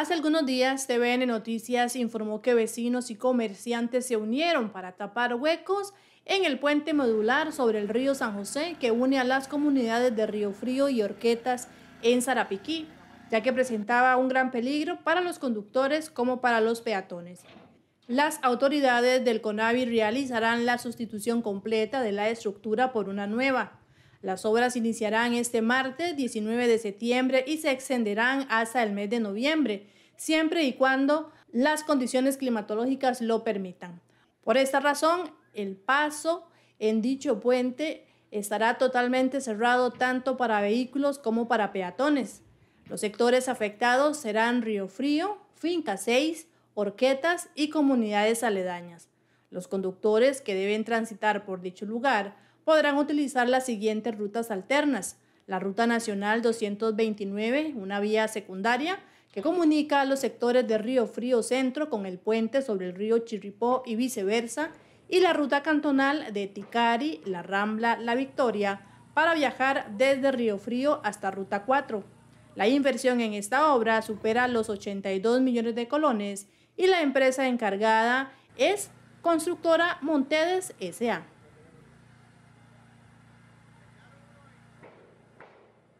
Hace algunos días TVN Noticias informó que vecinos y comerciantes se unieron para tapar huecos en el puente modular sobre el río San José que une a las comunidades de Río Frío y Orquetas en Sarapiquí, ya que presentaba un gran peligro para los conductores como para los peatones. Las autoridades del CONAVI realizarán la sustitución completa de la estructura por una nueva, las obras iniciarán este martes 19 de septiembre y se extenderán hasta el mes de noviembre, siempre y cuando las condiciones climatológicas lo permitan. Por esta razón, el paso en dicho puente estará totalmente cerrado tanto para vehículos como para peatones. Los sectores afectados serán Río Frío, Finca 6, Orquetas y comunidades aledañas. Los conductores que deben transitar por dicho lugar podrán utilizar las siguientes rutas alternas. La Ruta Nacional 229, una vía secundaria que comunica los sectores de Río Frío Centro con el puente sobre el río Chirripó y viceversa, y la ruta cantonal de Ticari, La Rambla, La Victoria, para viajar desde Río Frío hasta Ruta 4. La inversión en esta obra supera los 82 millones de colones y la empresa encargada es Constructora Montedes S.A.